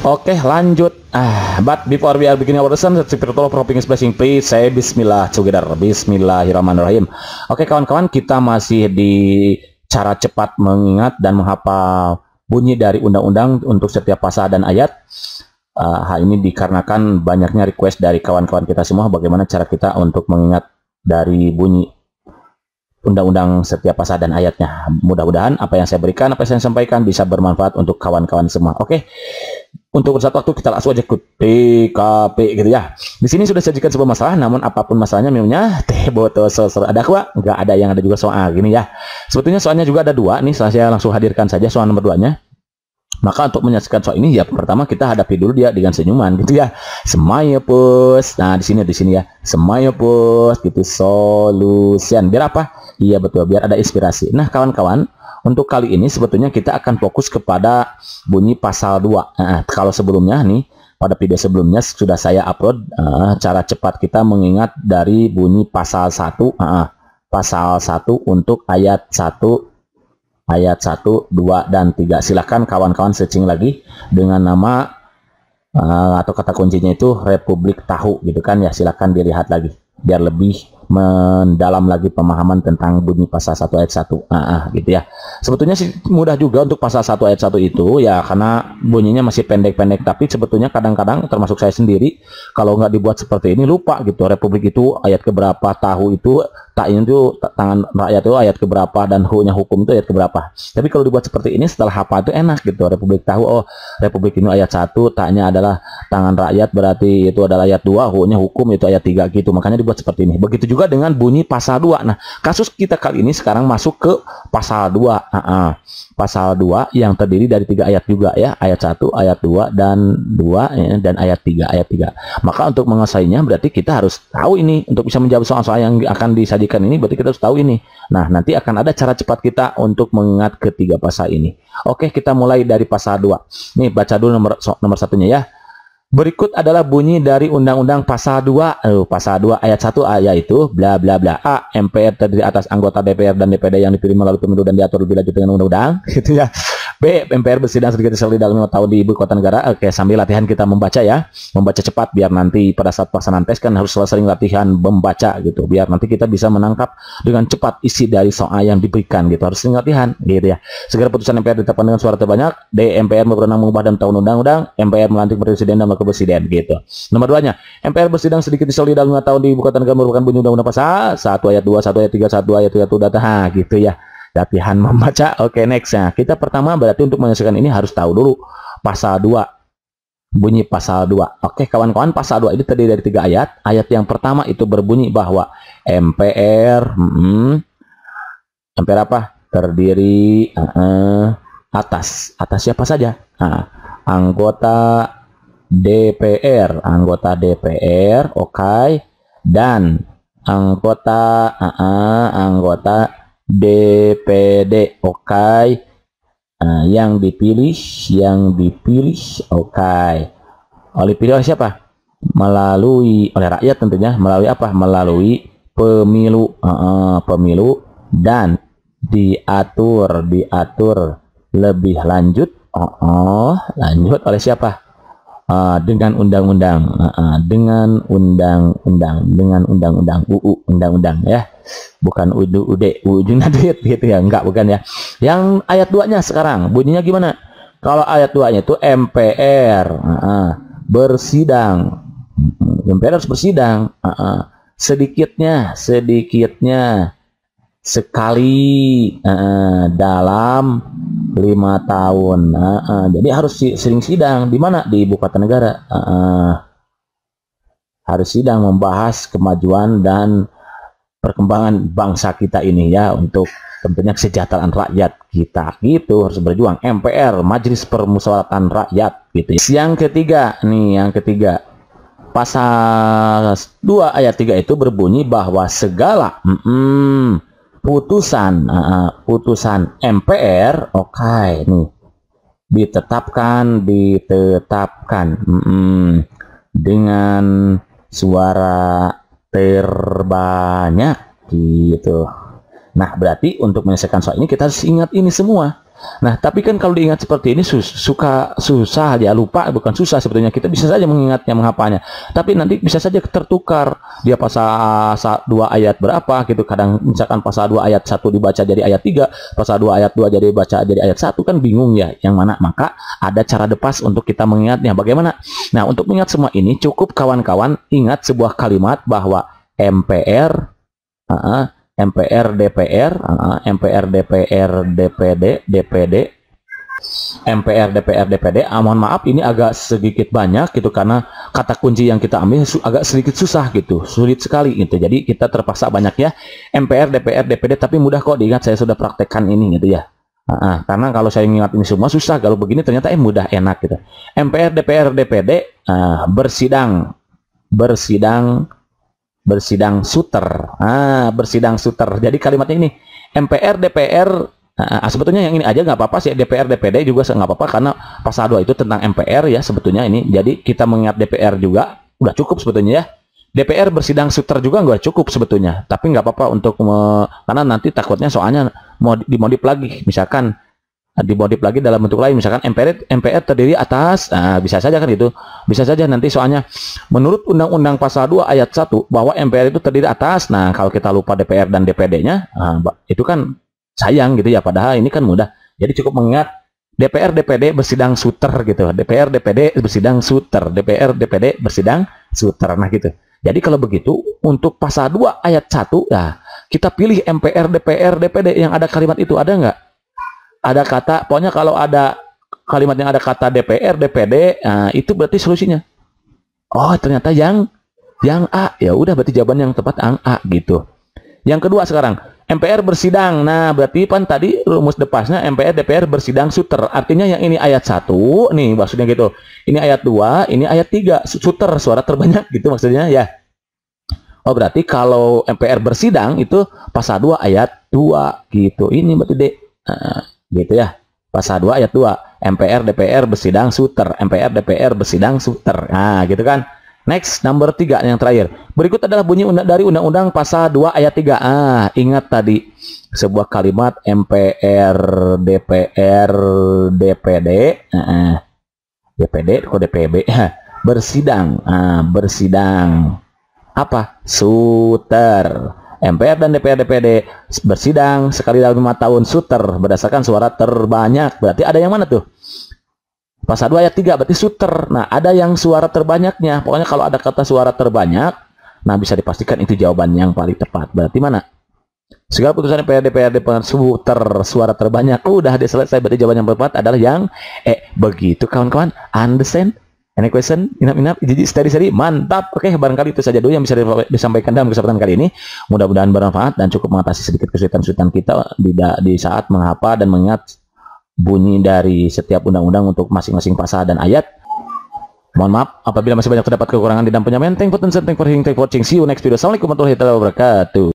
Oke lanjut ah, But before we are beginning our lesson Spiritual Propping is blessing Please say Bismillah together Bismillahirrahmanirrahim Oke kawan-kawan kita masih di Cara cepat mengingat dan menghafal Bunyi dari undang-undang Untuk setiap pasal dan ayat uh, Hal ini dikarenakan banyaknya request Dari kawan-kawan kita semua Bagaimana cara kita untuk mengingat Dari bunyi undang-undang setiap pasal dan ayatnya. Mudah-mudahan apa yang saya berikan, apa yang saya sampaikan bisa bermanfaat untuk kawan-kawan semua. Oke, untuk satu waktu kita langsung aja ikut PKP gitu ya. Di sini sudah sajikan sebuah masalah, namun apapun masalahnya memangnya teh botol sosor ada kuah nggak ada yang ada juga soal gini ya. Sebetulnya soalnya juga ada dua nih, saya langsung hadirkan saja soal nomor duanya. Maka untuk menyaksikan soal ini ya pertama kita hadapi dulu dia dengan senyuman gitu ya. Semaya pus. Nah, di sini di sini ya. Semaya pus gitu solution. Biar apa? Iya betul, biar ada inspirasi. Nah, kawan-kawan, untuk kali ini sebetulnya kita akan fokus kepada bunyi pasal 2. Nah, kalau sebelumnya nih, pada video sebelumnya sudah saya upload uh, cara cepat kita mengingat dari bunyi pasal 1. Uh, pasal 1 untuk ayat 1, ayat 1, 2, dan 3. Silahkan kawan-kawan searching lagi dengan nama uh, atau kata kuncinya itu Republik Tahu gitu kan ya. Silahkan dilihat lagi biar lebih mendalam lagi pemahaman tentang bunyi pasal 1 ayat 1 ah, ah, gitu ya. Sebetulnya sih mudah juga untuk pasal 1 ayat 1 itu ya karena bunyinya masih pendek-pendek tapi sebetulnya kadang-kadang termasuk saya sendiri kalau nggak dibuat seperti ini lupa gitu republik itu ayat keberapa tahu itu taknya itu tangan rakyat itu ayat keberapa dan hunya hukum itu ayat keberapa. Tapi kalau dibuat seperti ini setelah apa itu enak gitu republik tahu oh republik ini ayat 1 taknya adalah tangan rakyat berarti itu adalah ayat 2 hunya hukum itu ayat 3 gitu makanya dibuat seperti ini. Begitu juga juga dengan bunyi pasal 2. Nah, kasus kita kali ini sekarang masuk ke pasal 2. Nah, uh, pasal 2 yang terdiri dari tiga ayat juga ya, ayat 1, ayat 2 dan 2 ya, dan ayat 3, ayat 3. Maka untuk menguasainya berarti kita harus tahu ini untuk bisa menjawab soal-soal yang akan disajikan ini berarti kita harus tahu ini. Nah, nanti akan ada cara cepat kita untuk mengingat ketiga pasal ini. Oke, kita mulai dari pasal 2. Nih, baca dulu nomor nomor satunya ya. Berikut adalah bunyi dari Undang-Undang Pasal 2, eh, Pasal 2 ayat 1 ayat itu bla bla bla a MPR terdiri atas anggota DPR dan DPD yang dipilih melalui pemilu dan diatur lebih lanjut dengan undang-undang gitu ya. B. MPR bersidang sedikit di dalam lima tahun di ibu kota negara. Oke, sambil latihan kita membaca ya. Membaca cepat biar nanti pada saat pelaksanaan tes kan harus sering latihan membaca gitu. Biar nanti kita bisa menangkap dengan cepat isi dari soal yang diberikan gitu. Harus sering latihan gitu ya. Segera putusan MPR ditetapkan dengan suara terbanyak. D. MPR berwenang mengubah dan tahun undang-undang. MPR melantik presiden dan wakil presiden gitu. Nomor dua nya MPR bersidang sedikit di dalam lima tahun di ibu kota negara merupakan bunyi undang-undang pasal 1 ayat 2, 1 ayat 3, 1 ayat 3, 1 ayat 2, ayat 3, 1 latihan membaca. Oke, okay, next. Nah, kita pertama berarti untuk menyelesaikan ini harus tahu dulu pasal 2. Bunyi pasal 2. Oke, okay, kawan-kawan, pasal 2 ini terdiri dari tiga ayat. Ayat yang pertama itu berbunyi bahwa MPR, hmm, MPR apa? Terdiri uh, uh, atas. Atas siapa saja? Nah, anggota DPR, anggota DPR, oke, okay, dan anggota uh, uh, anggota DPD oke okay. nah, yang dipilih yang dipilih oke okay. oleh pilih oleh siapa melalui oleh rakyat tentunya melalui apa melalui pemilu uh, uh, pemilu dan diatur diatur lebih lanjut oh, uh oh lanjut oleh siapa uh, dengan undang-undang uh, uh, dengan undang-undang dengan undang-undang UU undang-undang ya bukan UD UD UU duit gitu ya enggak bukan ya yang ayat 2 nya sekarang bunyinya gimana kalau ayat 2 nya itu MPR uh, uh, bersidang MPR harus bersidang uh, uh, sedikitnya sedikitnya sekali uh, dalam lima tahun. Uh, uh, jadi harus sering sidang di mana di ibu kota negara. Uh, uh, harus sidang membahas kemajuan dan perkembangan bangsa kita ini ya untuk tentunya kesejahteraan rakyat kita gitu harus berjuang MPR Majelis Permusyawaratan Rakyat gitu ya. Yang ketiga nih yang ketiga pasal 2 ayat 3 itu berbunyi bahwa segala mm -mm, putusan uh, putusan MPR oke okay, nih ditetapkan ditetapkan mm -mm, dengan suara terbanyak gitu. Nah berarti untuk menyelesaikan soal ini kita harus ingat ini semua Nah, tapi kan kalau diingat seperti ini sus, suka susah dia lupa bukan susah sebetulnya kita bisa saja mengingatnya mengapanya. Tapi nanti bisa saja tertukar dia pasal dua ayat berapa gitu. Kadang misalkan pasal dua ayat satu dibaca jadi ayat tiga, pasal dua ayat dua jadi baca jadi ayat satu kan bingung ya yang mana. Maka ada cara depas untuk kita mengingatnya. Bagaimana? Nah, untuk mengingat semua ini cukup kawan-kawan ingat sebuah kalimat bahwa MPR uh, MPR DPR, uh, MPR DPR DPD DPD MPR DPR DPD. Ah, mohon maaf ini agak sedikit banyak gitu karena kata kunci yang kita ambil agak sedikit susah gitu, sulit sekali gitu. Jadi kita terpaksa banyak ya MPR DPR DPD tapi mudah kok diingat saya sudah praktekkan ini gitu ya. ah, ah, karena kalau saya ingat ini semua susah kalau begini ternyata eh mudah enak gitu. MPR DPR DPD ah, bersidang bersidang bersidang suter. Ah, bersidang suter. Jadi kalimatnya ini MPR, DPR, nah, ah, sebetulnya yang ini aja nggak apa-apa sih DPR, DPD juga nggak apa-apa karena pasal 2 itu tentang MPR ya sebetulnya ini. Jadi kita mengingat DPR juga udah cukup sebetulnya ya. DPR bersidang suter juga nggak cukup sebetulnya, tapi nggak apa-apa untuk me, karena nanti takutnya soalnya mau dimodif lagi, misalkan dimodif lagi dalam bentuk lain misalkan MPR MPR terdiri atas nah, bisa saja kan itu bisa saja nanti soalnya menurut undang-undang pasal 2 ayat 1 bahwa MPR itu terdiri atas nah kalau kita lupa DPR dan DPD-nya nah, itu kan sayang gitu ya padahal ini kan mudah jadi cukup mengingat DPR DPD bersidang suter gitu DPR DPD bersidang suter DPR DPD bersidang suter nah gitu jadi kalau begitu untuk pasal 2 ayat 1 nah kita pilih MPR DPR DPD yang ada kalimat itu ada nggak ada kata pokoknya kalau ada kalimat yang ada kata DPR, DPD, nah, itu berarti solusinya. Oh, ternyata yang yang A. Ya udah berarti jawaban yang tepat ang A gitu. Yang kedua sekarang, MPR bersidang. Nah, berarti kan tadi rumus depasnya MPR DPR bersidang suter. Artinya yang ini ayat satu, nih maksudnya gitu. Ini ayat dua, ini ayat tiga Suter suara terbanyak gitu maksudnya ya. Oh, berarti kalau MPR bersidang itu pasal dua ayat dua gitu. Ini berarti D. Nah, gitu ya pasal 2 ayat 2 MPR DPR bersidang suter MPR DPR bersidang suter nah gitu kan next number 3 yang terakhir berikut adalah bunyi undang dari undang-undang pasal 2 ayat 3 ah ingat tadi sebuah kalimat MPR DPR DPD uh, DPD kok DPB bersidang ah bersidang apa suter MPR dan DPR DPD bersidang sekali dalam lima tahun suter berdasarkan suara terbanyak. Berarti ada yang mana tuh? Pasal 2 ayat 3 berarti suter. Nah, ada yang suara terbanyaknya. Pokoknya kalau ada kata suara terbanyak, nah bisa dipastikan itu jawaban yang paling tepat. Berarti mana? Segala putusan DPRD DPRD suter suara terbanyak. Udah dia selesai berarti jawaban yang tepat adalah yang eh begitu kawan-kawan. Understand? Any question? Inap-inap? Jadi tadi-tadi mantap. Oke, okay, barangkali itu saja dulu yang bisa disampaikan dalam kesempatan kali ini. Mudah-mudahan bermanfaat dan cukup mengatasi sedikit kesulitan-kesulitan kita di, di saat menghafal dan mengingat bunyi dari setiap undang-undang untuk masing-masing pasal dan ayat. Mohon maaf apabila masih banyak terdapat kekurangan di dalam penyampaian. Thank you for thank thank you for watching. See you next video. Assalamualaikum warahmatullahi wabarakatuh.